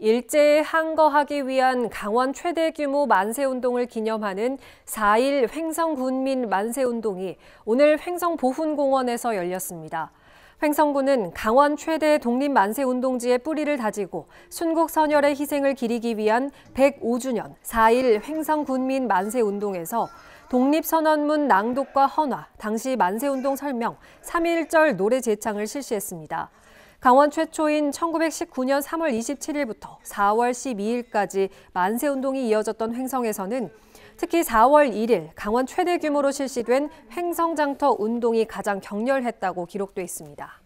일제에 항거하기 위한 강원 최대 규모 만세운동을 기념하는 4일 횡성군민 만세운동이 오늘 횡성보훈공원에서 열렸습니다. 횡성군은 강원 최대 독립 만세운동지의 뿌리를 다지고 순국 선열의 희생을 기리기 위한 105주년 4일 횡성군민 만세운동에서 독립선언문 낭독과 헌화, 당시 만세운동 설명, 3.1절 노래 제창을 실시했습니다. 강원 최초인 1919년 3월 27일부터 4월 12일까지 만세운동이 이어졌던 횡성에서는 특히 4월 1일 강원 최대 규모로 실시된 횡성장터 운동이 가장 격렬했다고 기록돼 있습니다.